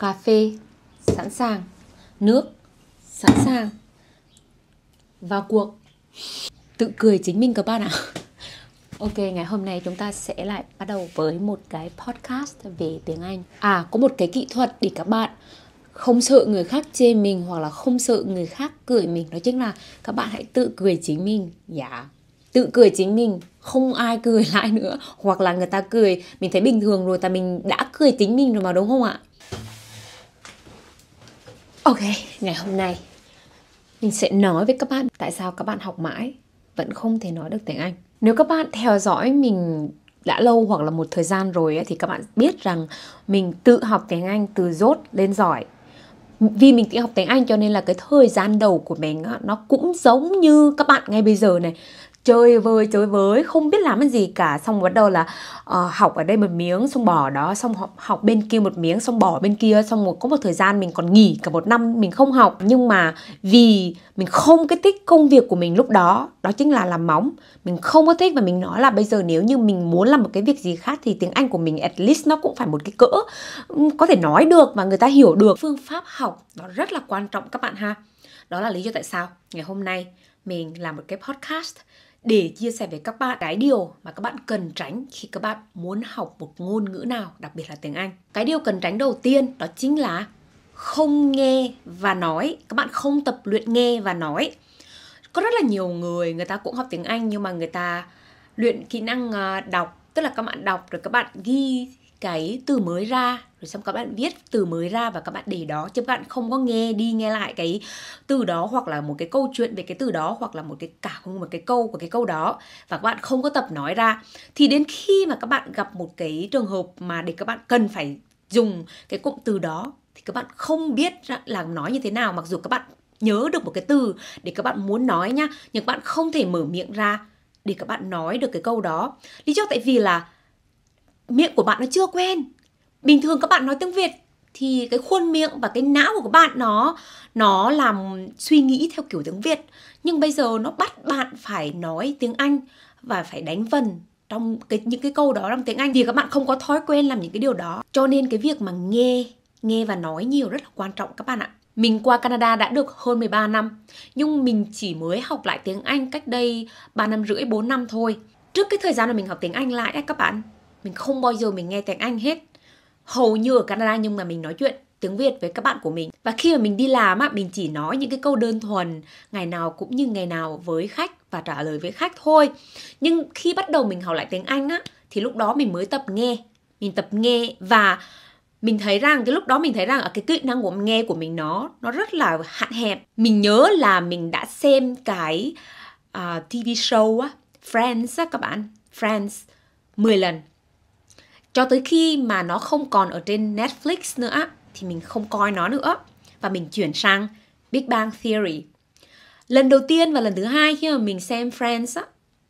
cà phê sẵn sàng nước sẵn sàng vào cuộc tự cười chính mình các bạn ạ Ok, ngày hôm nay chúng ta sẽ lại bắt đầu với một cái podcast về tiếng Anh. À, có một cái kỹ thuật để các bạn không sợ người khác chê mình hoặc là không sợ người khác cười mình. Đó chính là các bạn hãy tự cười chính mình. Dạ. Yeah. Tự cười chính mình, không ai cười lại nữa. Hoặc là người ta cười, mình thấy bình thường rồi, tại mình đã cười chính mình rồi mà đúng không ạ? Ok, ngày hôm nay mình sẽ nói với các bạn tại sao các bạn học mãi vẫn không thể nói được tiếng Anh. Nếu các bạn theo dõi mình đã lâu hoặc là một thời gian rồi ấy, thì các bạn biết rằng mình tự học tiếng Anh từ rốt lên giỏi. Vì mình tự học tiếng Anh cho nên là cái thời gian đầu của mình nó cũng giống như các bạn ngay bây giờ này chơi vơi chơi với không biết làm cái gì cả xong bắt đầu là uh, học ở đây một miếng xong bỏ đó xong học, học bên kia một miếng xong bỏ bên kia xong một, có một thời gian mình còn nghỉ cả một năm mình không học nhưng mà vì mình không cái thích công việc của mình lúc đó đó chính là làm móng mình không có thích và mình nói là bây giờ nếu như mình muốn làm một cái việc gì khác thì tiếng Anh của mình at least nó cũng phải một cái cỡ có thể nói được và người ta hiểu được phương pháp học nó rất là quan trọng các bạn ha đó là lý do tại sao ngày hôm nay mình làm một cái podcast để chia sẻ với các bạn cái điều mà các bạn cần tránh khi các bạn muốn học một ngôn ngữ nào, đặc biệt là tiếng Anh. Cái điều cần tránh đầu tiên đó chính là không nghe và nói, các bạn không tập luyện nghe và nói. Có rất là nhiều người người ta cũng học tiếng Anh nhưng mà người ta luyện kỹ năng à, đọc, tức là các bạn đọc rồi các bạn ghi cái từ mới ra rồi xong các bạn viết từ mới ra và các bạn để đó chứ các bạn không có nghe đi nghe lại cái từ đó hoặc là một cái câu chuyện về cái từ đó hoặc là một cái cả một cái câu của cái câu đó và các bạn không có tập nói ra thì đến khi mà các bạn gặp một cái trường hợp mà để các bạn cần phải dùng cái cụm từ đó thì các bạn không biết là nói như thế nào mặc dù các bạn nhớ được một cái từ để các bạn muốn nói nhá nhưng các bạn không thể mở miệng ra để các bạn nói được cái câu đó lý do tại vì là miệng của bạn nó chưa quen bình thường các bạn nói tiếng việt thì cái khuôn miệng và cái não của các bạn nó nó làm suy nghĩ theo kiểu tiếng việt nhưng bây giờ nó bắt bạn phải nói tiếng anh và phải đánh vần trong cái những cái câu đó trong tiếng anh thì các bạn không có thói quen làm những cái điều đó cho nên cái việc mà nghe nghe và nói nhiều rất là quan trọng các bạn ạ mình qua Canada đã được hơn 13 năm, nhưng mình chỉ mới học lại tiếng Anh cách đây 3 năm rưỡi, 4 năm thôi. Trước cái thời gian mà mình học tiếng Anh lại các bạn, mình không bao giờ mình nghe tiếng Anh hết hầu như ở Canada nhưng mà mình nói chuyện tiếng Việt với các bạn của mình và khi mà mình đi làm á mình chỉ nói những cái câu đơn thuần ngày nào cũng như ngày nào với khách và trả lời với khách thôi nhưng khi bắt đầu mình học lại tiếng Anh á thì lúc đó mình mới tập nghe mình tập nghe và mình thấy rằng cái lúc đó mình thấy rằng ở cái kỹ năng của nghe của mình nó nó rất là hạn hẹp mình nhớ là mình đã xem cái uh, à, TV show á Friends á các bạn Friends 10 lần cho tới khi mà nó không còn ở trên Netflix nữa thì mình không coi nó nữa và mình chuyển sang Big Bang Theory. Lần đầu tiên và lần thứ hai khi mà mình xem Friends á,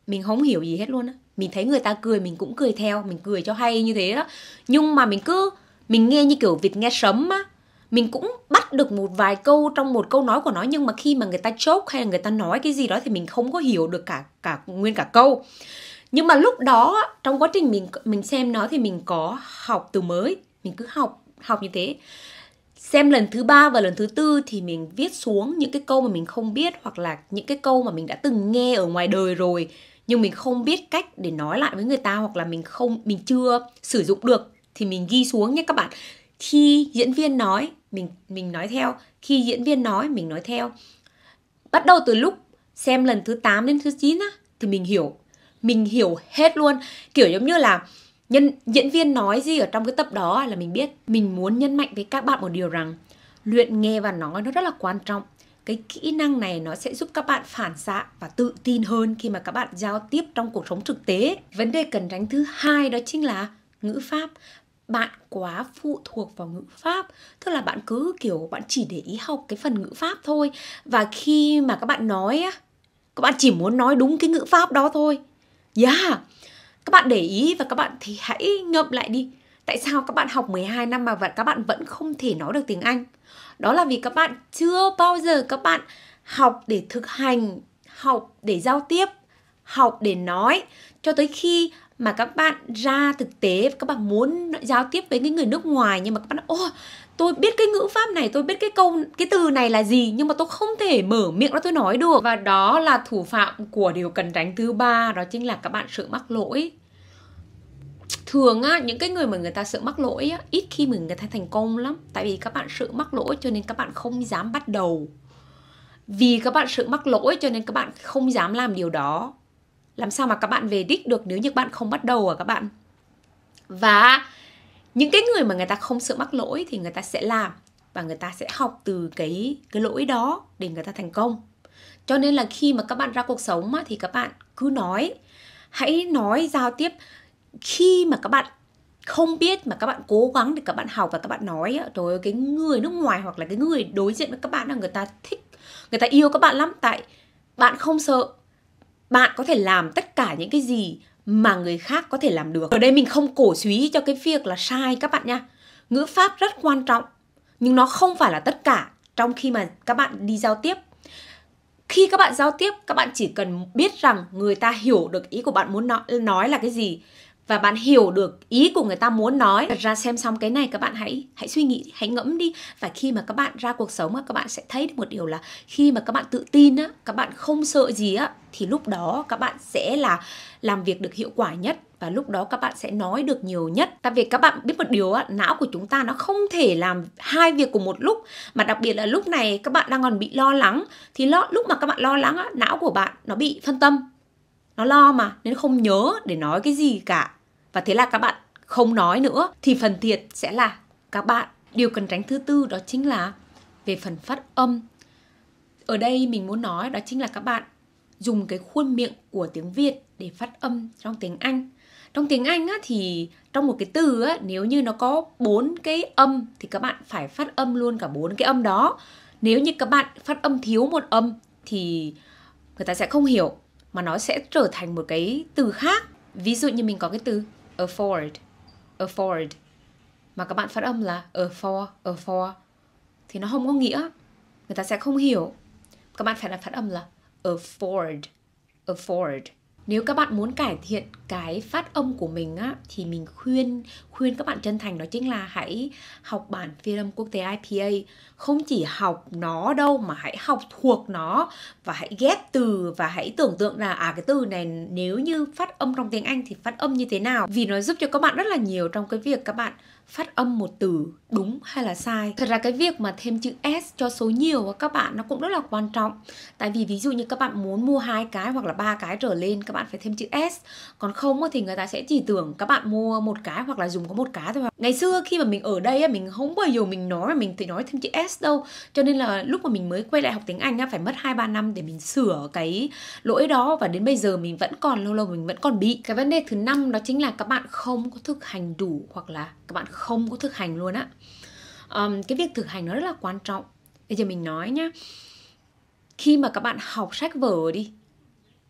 mình không hiểu gì hết luôn á. Mình thấy người ta cười mình cũng cười theo, mình cười cho hay như thế đó. Nhưng mà mình cứ mình nghe như kiểu vịt nghe sấm á, mình cũng bắt được một vài câu trong một câu nói của nó nhưng mà khi mà người ta chốt hay là người ta nói cái gì đó thì mình không có hiểu được cả cả nguyên cả câu nhưng mà lúc đó trong quá trình mình mình xem nó thì mình có học từ mới mình cứ học học như thế xem lần thứ ba và lần thứ tư thì mình viết xuống những cái câu mà mình không biết hoặc là những cái câu mà mình đã từng nghe ở ngoài đời rồi nhưng mình không biết cách để nói lại với người ta hoặc là mình không mình chưa sử dụng được thì mình ghi xuống nhé các bạn khi diễn viên nói mình mình nói theo khi diễn viên nói mình nói theo bắt đầu từ lúc xem lần thứ 8 đến thứ 9 á thì mình hiểu mình hiểu hết luôn kiểu giống như là nhân diễn viên nói gì ở trong cái tập đó là mình biết mình muốn nhấn mạnh với các bạn một điều rằng luyện nghe và nói nó rất là quan trọng cái kỹ năng này nó sẽ giúp các bạn phản xạ và tự tin hơn khi mà các bạn giao tiếp trong cuộc sống thực tế vấn đề cần tránh thứ hai đó chính là ngữ pháp bạn quá phụ thuộc vào ngữ pháp tức là bạn cứ kiểu bạn chỉ để ý học cái phần ngữ pháp thôi và khi mà các bạn nói các bạn chỉ muốn nói đúng cái ngữ pháp đó thôi Yeah. Các bạn để ý và các bạn thì hãy ngậm lại đi. Tại sao các bạn học 12 năm mà các bạn vẫn không thể nói được tiếng Anh? Đó là vì các bạn chưa bao giờ các bạn học để thực hành, học để giao tiếp, học để nói cho tới khi mà các bạn ra thực tế các bạn muốn giao tiếp với cái người nước ngoài nhưng mà các bạn ô tôi biết cái ngữ pháp này tôi biết cái câu cái từ này là gì nhưng mà tôi không thể mở miệng ra tôi nói được và đó là thủ phạm của điều cần tránh thứ ba đó chính là các bạn sợ mắc lỗi thường á, những cái người mà người ta sợ mắc lỗi á, ít khi mà người ta thành công lắm tại vì các bạn sợ mắc lỗi cho nên các bạn không dám bắt đầu vì các bạn sợ mắc lỗi cho nên các bạn không dám làm điều đó làm sao mà các bạn về đích được nếu như các bạn không bắt đầu à các bạn và những cái người mà người ta không sợ mắc lỗi thì người ta sẽ làm và người ta sẽ học từ cái cái lỗi đó để người ta thành công cho nên là khi mà các bạn ra cuộc sống mà thì các bạn cứ nói hãy nói giao tiếp khi mà các bạn không biết mà các bạn cố gắng để các bạn học và các bạn nói rồi cái người nước ngoài hoặc là cái người đối diện với các bạn là người ta thích người ta yêu các bạn lắm tại bạn không sợ bạn có thể làm tất cả những cái gì mà người khác có thể làm được ở đây mình không cổ suý cho cái việc là sai các bạn nha ngữ pháp rất quan trọng nhưng nó không phải là tất cả trong khi mà các bạn đi giao tiếp khi các bạn giao tiếp các bạn chỉ cần biết rằng người ta hiểu được ý của bạn muốn nói, nói là cái gì và bạn hiểu được ý của người ta muốn nói Thật ra xem xong cái này các bạn hãy hãy suy nghĩ hãy ngẫm đi và khi mà các bạn ra cuộc sống các bạn sẽ thấy được một điều là khi mà các bạn tự tin á các bạn không sợ gì á thì lúc đó các bạn sẽ là làm việc được hiệu quả nhất và lúc đó các bạn sẽ nói được nhiều nhất tại vì các bạn biết một điều á não của chúng ta nó không thể làm hai việc cùng một lúc mà đặc biệt là lúc này các bạn đang còn bị lo lắng thì lo, lúc mà các bạn lo lắng á não của bạn nó bị phân tâm nó lo mà nên không nhớ để nói cái gì cả và thế là các bạn không nói nữa thì phần thiệt sẽ là các bạn điều cần tránh thứ tư đó chính là về phần phát âm ở đây mình muốn nói đó chính là các bạn dùng cái khuôn miệng của tiếng việt để phát âm trong tiếng anh trong tiếng anh á, thì trong một cái từ á, nếu như nó có bốn cái âm thì các bạn phải phát âm luôn cả bốn cái âm đó nếu như các bạn phát âm thiếu một âm thì người ta sẽ không hiểu mà nó sẽ trở thành một cái từ khác ví dụ như mình có cái từ afford afford mà các bạn phát âm là afford afford thì nó không có nghĩa người ta sẽ không hiểu các bạn phải là phát âm là afford afford nếu các bạn muốn cải thiện cái phát âm của mình á thì mình khuyên khuyên các bạn chân thành đó chính là hãy học bản phiên âm quốc tế IPA không chỉ học nó đâu mà hãy học thuộc nó và hãy ghép từ và hãy tưởng tượng là à cái từ này nếu như phát âm trong tiếng Anh thì phát âm như thế nào vì nó giúp cho các bạn rất là nhiều trong cái việc các bạn phát âm một từ đúng hay là sai. Thật ra cái việc mà thêm chữ s cho số nhiều của các bạn nó cũng rất là quan trọng. Tại vì ví dụ như các bạn muốn mua hai cái hoặc là ba cái trở lên các bạn phải thêm chữ s. Còn không thì người ta sẽ chỉ tưởng các bạn mua một cái hoặc là dùng có một cái thôi. Ngày xưa khi mà mình ở đây mình không bao giờ mình nói mà mình thì nói thêm chữ s đâu. Cho nên là lúc mà mình mới quay lại học tiếng Anh phải mất hai ba năm để mình sửa cái lỗi đó và đến bây giờ mình vẫn còn lâu lâu mình vẫn còn bị. Cái vấn đề thứ năm đó chính là các bạn không có thực hành đủ hoặc là các bạn không không có thực hành luôn á um, cái việc thực hành nó rất là quan trọng bây giờ mình nói nhá khi mà các bạn học sách vở đi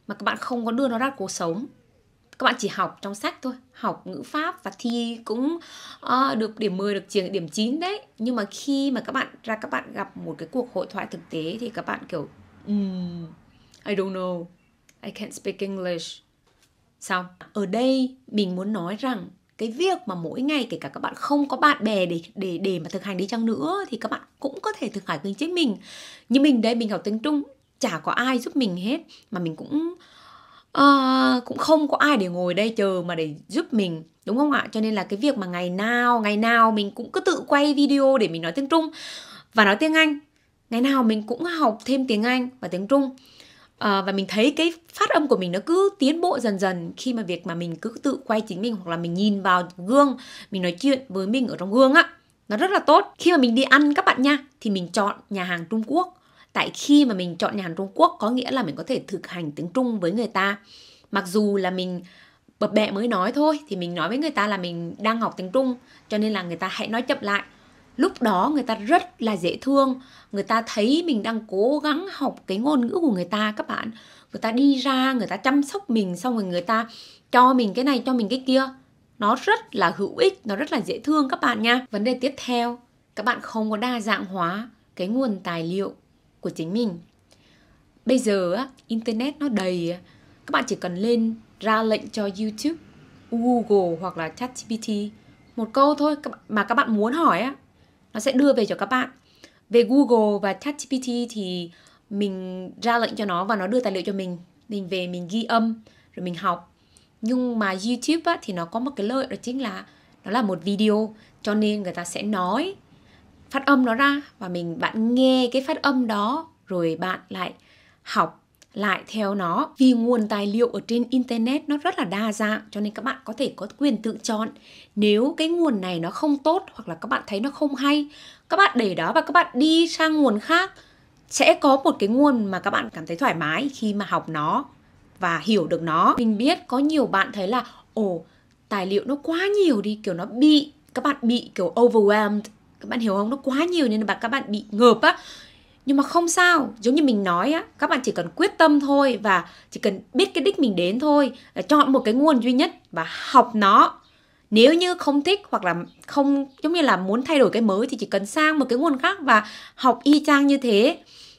mà các bạn không có đưa nó ra cuộc sống các bạn chỉ học trong sách thôi học ngữ pháp và thi cũng uh, được điểm 10 được trường điểm 9 đấy nhưng mà khi mà các bạn ra các bạn gặp một cái cuộc hội thoại thực tế thì các bạn kiểu um, I don't know I can't speak English sao? ở đây mình muốn nói rằng cái việc mà mỗi ngày kể cả các bạn không có bạn bè để để để mà thực hành đi chăng nữa thì các bạn cũng có thể thực hành với chính mình như mình đây mình học tiếng trung chả có ai giúp mình hết mà mình cũng uh, cũng không có ai để ngồi đây chờ mà để giúp mình đúng không ạ cho nên là cái việc mà ngày nào ngày nào mình cũng cứ tự quay video để mình nói tiếng trung và nói tiếng anh ngày nào mình cũng học thêm tiếng anh và tiếng trung à, và mình thấy cái phát âm của mình nó cứ tiến bộ dần dần khi mà việc mà mình cứ tự quay chính mình hoặc là mình nhìn vào gương mình nói chuyện với mình ở trong gương á nó rất là tốt khi mà mình đi ăn các bạn nha thì mình chọn nhà hàng trung quốc tại khi mà mình chọn nhà hàng trung quốc có nghĩa là mình có thể thực hành tiếng trung với người ta mặc dù là mình bập bẹ mới nói thôi thì mình nói với người ta là mình đang học tiếng trung cho nên là người ta hãy nói chậm lại lúc đó người ta rất là dễ thương người ta thấy mình đang cố gắng học cái ngôn ngữ của người ta các bạn người ta đi ra người ta chăm sóc mình xong rồi người ta cho mình cái này cho mình cái kia nó rất là hữu ích nó rất là dễ thương các bạn nha vấn đề tiếp theo các bạn không có đa dạng hóa cái nguồn tài liệu của chính mình bây giờ á internet nó đầy các bạn chỉ cần lên ra lệnh cho youtube google hoặc là chatgpt một câu thôi mà các bạn muốn hỏi á nó sẽ đưa về cho các bạn về Google và ChatGPT thì mình ra lệnh cho nó và nó đưa tài liệu cho mình mình về mình ghi âm rồi mình học nhưng mà YouTube á, thì nó có một cái lợi đó chính là nó là một video cho nên người ta sẽ nói phát âm nó ra và mình bạn nghe cái phát âm đó rồi bạn lại học lại theo nó vì nguồn tài liệu ở trên internet nó rất là đa dạng cho nên các bạn có thể có quyền tự chọn nếu cái nguồn này nó không tốt hoặc là các bạn thấy nó không hay các bạn để đó và các bạn đi sang nguồn khác sẽ có một cái nguồn mà các bạn cảm thấy thoải mái khi mà học nó và hiểu được nó mình biết có nhiều bạn thấy là ồ tài liệu nó quá nhiều đi kiểu nó bị các bạn bị kiểu overwhelmed các bạn hiểu không nó quá nhiều nên là các bạn bị ngợp á nhưng mà không sao giống như mình nói á các bạn chỉ cần quyết tâm thôi và chỉ cần biết cái đích mình đến thôi là chọn một cái nguồn duy nhất và học nó nếu như không thích hoặc là không giống như là muốn thay đổi cái mới thì chỉ cần sang một cái nguồn khác và học y chang như thế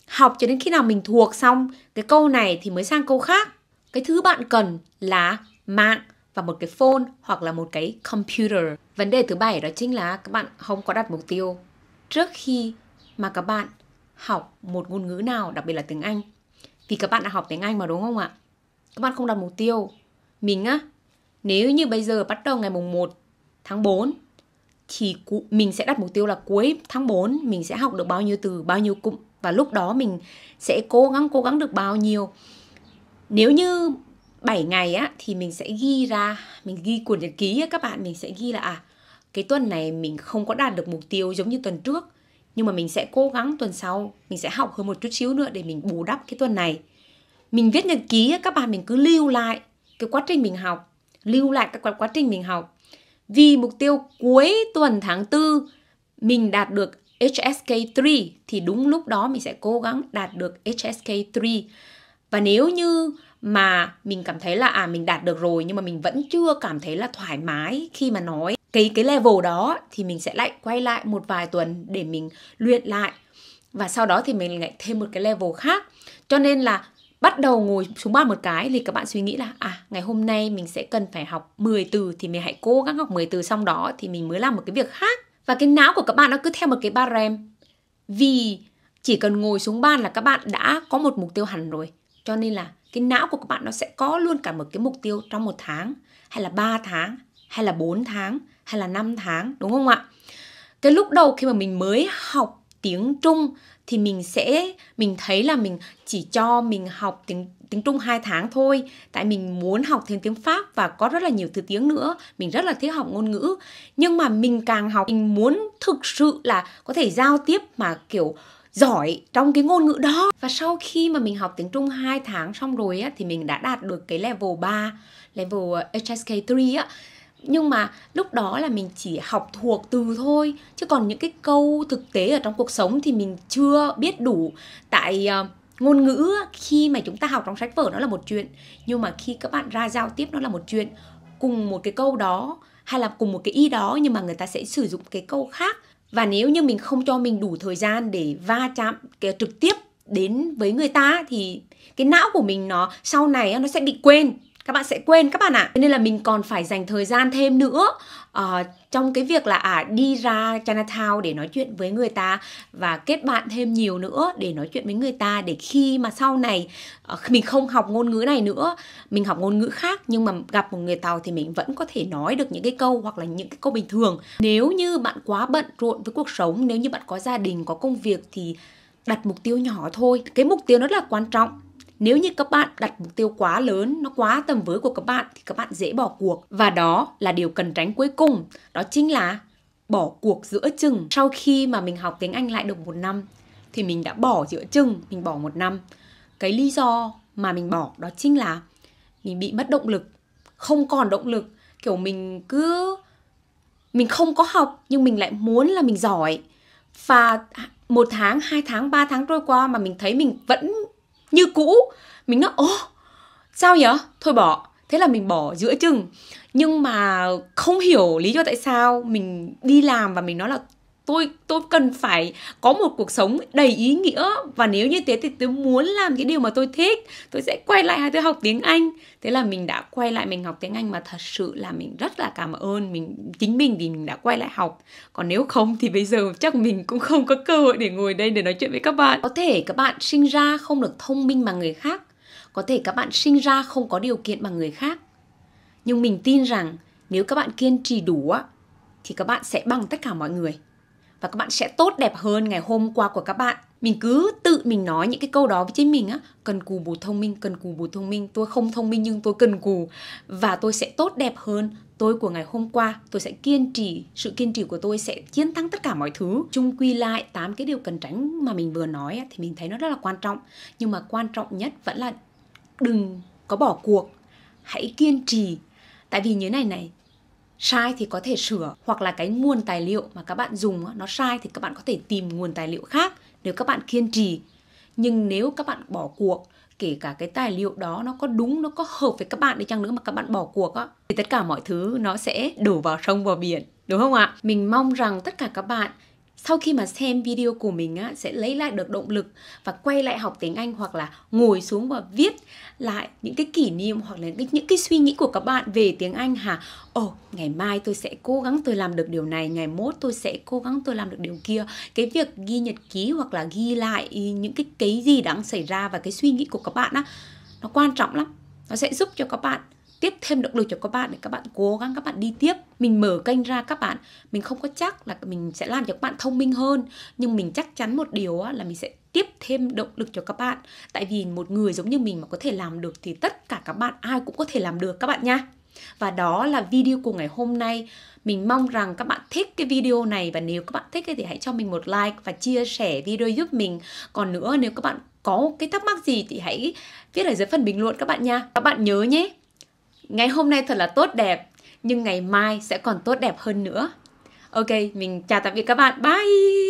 học cho đến khi nào mình thuộc xong cái câu này thì mới sang câu khác cái thứ bạn cần là mạng và một cái phone hoặc là một cái computer vấn đề thứ bảy đó chính là các bạn không có đặt mục tiêu trước khi mà các bạn học một ngôn ngữ nào, đặc biệt là tiếng Anh. Vì các bạn đã học tiếng Anh mà đúng không ạ? Các bạn không đặt mục tiêu. Mình á, nếu như bây giờ bắt đầu ngày mùng 1 tháng 4 thì mình sẽ đặt mục tiêu là cuối tháng 4 mình sẽ học được bao nhiêu từ, bao nhiêu cụm và lúc đó mình sẽ cố gắng cố gắng được bao nhiêu. Nếu như 7 ngày á thì mình sẽ ghi ra, mình ghi cuốn nhật ký á, các bạn mình sẽ ghi là à cái tuần này mình không có đạt được mục tiêu giống như tuần trước nhưng mà mình sẽ cố gắng tuần sau mình sẽ học hơn một chút xíu nữa để mình bù đắp cái tuần này mình viết nhật ký các bạn mình cứ lưu lại cái quá trình mình học lưu lại các quá trình mình học vì mục tiêu cuối tuần tháng 4 mình đạt được HSK3 thì đúng lúc đó mình sẽ cố gắng đạt được HSK3 và nếu như mà mình cảm thấy là à mình đạt được rồi nhưng mà mình vẫn chưa cảm thấy là thoải mái khi mà nói cái cái level đó thì mình sẽ lại quay lại một vài tuần để mình luyện lại và sau đó thì mình lại thêm một cái level khác cho nên là bắt đầu ngồi xuống bàn một cái thì các bạn suy nghĩ là à ngày hôm nay mình sẽ cần phải học 10 từ thì mình hãy cố gắng học 10 từ xong đó thì mình mới làm một cái việc khác và cái não của các bạn nó cứ theo một cái barem vì chỉ cần ngồi xuống bàn là các bạn đã có một mục tiêu hẳn rồi cho nên là cái não của các bạn nó sẽ có luôn cả một cái mục tiêu trong một tháng hay là 3 tháng hay là 4 tháng hay là 5 tháng đúng không ạ? Cái lúc đầu khi mà mình mới học tiếng Trung thì mình sẽ mình thấy là mình chỉ cho mình học tiếng tiếng Trung 2 tháng thôi tại mình muốn học thêm tiếng Pháp và có rất là nhiều thứ tiếng nữa mình rất là thích học ngôn ngữ nhưng mà mình càng học mình muốn thực sự là có thể giao tiếp mà kiểu giỏi trong cái ngôn ngữ đó và sau khi mà mình học tiếng Trung 2 tháng xong rồi á, thì mình đã đạt được cái level 3 level ờ, HSK 3 á nhưng mà lúc đó là mình chỉ học thuộc từ thôi chứ còn những cái câu thực tế ở trong cuộc sống thì mình chưa biết đủ tại ờ, ngôn ngữ khi mà chúng ta học trong sách vở nó là một chuyện nhưng mà khi các bạn ra giao tiếp nó là một chuyện cùng một cái câu đó hay là cùng một cái ý đó nhưng mà người ta sẽ sử dụng cái câu khác và nếu như mình không cho mình đủ thời gian để va chạm cái trực tiếp đến với người ta thì cái não của mình nó sau này nó sẽ bị quên các bạn sẽ quên các bạn ạ à. nên là mình còn phải dành thời gian thêm nữa uh, trong cái việc là à đi ra Chinatown để nói chuyện với người ta và kết bạn thêm nhiều nữa để nói chuyện với người ta để khi mà sau này uh, mình không học ngôn ngữ này nữa mình học ngôn ngữ khác nhưng mà gặp một người Tàu thì mình vẫn có thể nói được những cái câu hoặc là những cái câu bình thường nếu như bạn quá bận rộn với cuộc sống nếu như bạn có gia đình có công việc thì đặt mục tiêu nhỏ thôi cái mục tiêu nó rất là quan trọng nếu như các bạn đặt mục tiêu quá lớn nó quá tầm với của các bạn thì các bạn dễ bỏ cuộc và đó là điều cần tránh cuối cùng đó chính là bỏ cuộc giữa chừng sau khi mà mình học tiếng anh lại được một năm thì mình đã bỏ giữa chừng mình bỏ một năm cái lý do mà mình bỏ đó chính là mình bị mất động lực không còn động lực kiểu mình cứ mình không có học nhưng mình lại muốn là mình giỏi và một tháng hai tháng ba tháng trôi qua mà mình thấy mình vẫn như cũ mình nói ô sao nhở thôi bỏ thế là mình bỏ giữa chừng nhưng mà không hiểu lý do tại sao mình đi làm và mình nói là tôi tôi cần phải có một cuộc sống đầy ý nghĩa và nếu như thế thì tôi muốn làm cái điều mà tôi thích tôi sẽ quay lại hay tôi học tiếng anh thế là mình đã quay lại mình học tiếng anh mà thật sự là mình rất là cảm ơn mình chính mình vì mình đã quay lại học còn nếu không thì bây giờ chắc mình cũng không có cơ hội để ngồi đây để nói chuyện với các bạn có thể các bạn sinh ra không được thông minh bằng người khác có thể các bạn sinh ra không có điều kiện bằng người khác nhưng mình tin rằng nếu các bạn kiên trì đủ thì các bạn sẽ bằng tất cả mọi người và các bạn sẽ tốt đẹp hơn ngày hôm qua của các bạn mình cứ tự mình nói những cái câu đó với chính mình á cần cù bù thông minh cần cù bù thông minh tôi không thông minh nhưng tôi cần cù và tôi sẽ tốt đẹp hơn tôi của ngày hôm qua tôi sẽ kiên trì sự kiên trì của tôi sẽ chiến thắng tất cả mọi thứ chung quy lại tám cái điều cần tránh mà mình vừa nói thì mình thấy nó rất là quan trọng nhưng mà quan trọng nhất vẫn là đừng có bỏ cuộc hãy kiên trì tại vì như này này sai thì có thể sửa hoặc là cái nguồn tài liệu mà các bạn dùng nó sai thì các bạn có thể tìm nguồn tài liệu khác nếu các bạn kiên trì nhưng nếu các bạn bỏ cuộc kể cả cái tài liệu đó nó có đúng nó có hợp với các bạn đi chăng nữa mà các bạn bỏ cuộc á thì tất cả mọi thứ nó sẽ đổ vào sông vào biển đúng không ạ mình mong rằng tất cả các bạn sau khi mà xem video của mình á, sẽ lấy lại được động lực và quay lại học tiếng Anh hoặc là ngồi xuống và viết lại những cái kỷ niệm hoặc là những cái suy nghĩ của các bạn về tiếng Anh hả? Ồ, oh, ngày mai tôi sẽ cố gắng tôi làm được điều này, ngày mốt tôi sẽ cố gắng tôi làm được điều kia. Cái việc ghi nhật ký hoặc là ghi lại những cái cái gì đang xảy ra và cái suy nghĩ của các bạn á, nó quan trọng lắm. Nó sẽ giúp cho các bạn tiếp thêm động lực cho các bạn để các bạn cố gắng các bạn đi tiếp mình mở kênh ra các bạn mình không có chắc là mình sẽ làm cho các bạn thông minh hơn nhưng mình chắc chắn một điều là mình sẽ tiếp thêm động lực cho các bạn tại vì một người giống như mình mà có thể làm được thì tất cả các bạn ai cũng có thể làm được các bạn nha và đó là video của ngày hôm nay mình mong rằng các bạn thích cái video này và nếu các bạn thích thì hãy cho mình một like và chia sẻ video giúp mình còn nữa nếu các bạn có cái thắc mắc gì thì hãy viết ở dưới phần bình luận các bạn nha các bạn nhớ nhé ngày hôm nay thật là tốt đẹp nhưng ngày mai sẽ còn tốt đẹp hơn nữa ok mình chào tạm biệt các bạn bye